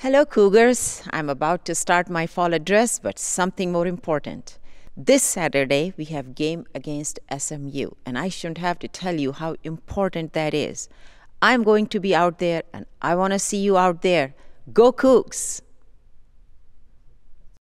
Hello, Cougars. I'm about to start my fall address, but something more important. This Saturday, we have game against SMU, and I shouldn't have to tell you how important that is. I'm going to be out there, and I want to see you out there. Go Cougs!